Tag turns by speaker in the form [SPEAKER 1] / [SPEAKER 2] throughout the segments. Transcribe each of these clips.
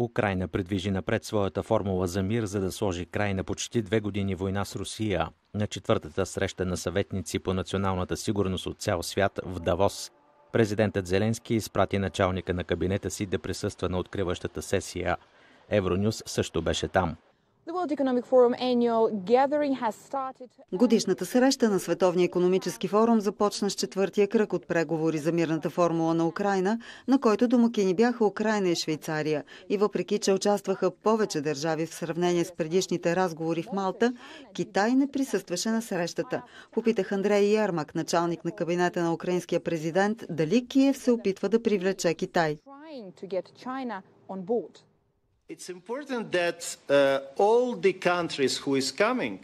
[SPEAKER 1] Украина предвижи напред своята формула за мир, за да сложи край на почти две години война с Русия. На четвъртата среща на съветници по националната сигурност от цял свят в Давос, президентът Зеленски изпрати началника на кабинета си да присъства на откриващата сесия. Евронюс също беше там.
[SPEAKER 2] Годишната среща на Световния економически форум започна с четвъртия кръг от преговори за мирната формула на Украина, на който домакини бяха Украина и Швейцария. И въпреки, че участваха повече държави в сравнение с предишните разговори в Малта, Китай не присъстваше на срещата. Попитах Андрей Ярмак, началник на кабинета на украинския президент, дали Киев се опитва да привлече Китай.
[SPEAKER 1] Uh,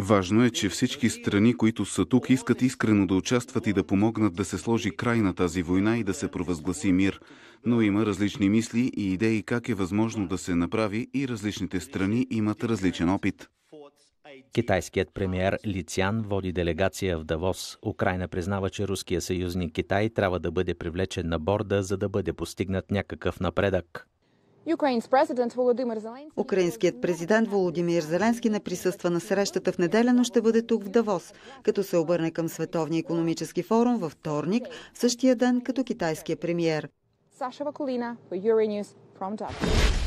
[SPEAKER 3] Важно е, че всички страни, които са тук, искат искрено да участват и да помогнат да се сложи край на тази война и да се провъзгласи мир. Но има различни мисли и идеи как е възможно да се направи и различните страни имат различен
[SPEAKER 1] опит. Китайският премиер Циан води делегация в Давос. Украина признава, че руския съюзник Китай трябва да бъде привлечен на борда, за да бъде постигнат някакъв напредък.
[SPEAKER 3] Е Украинският
[SPEAKER 2] президент Володимир Зеленски не присъства на срещата в неделя, но ще бъде тук в Давос, като се обърне към Световния економически форум във вторник, в същия ден като китайския премьер.
[SPEAKER 3] Саша Вакулина, Euronews, from Davos.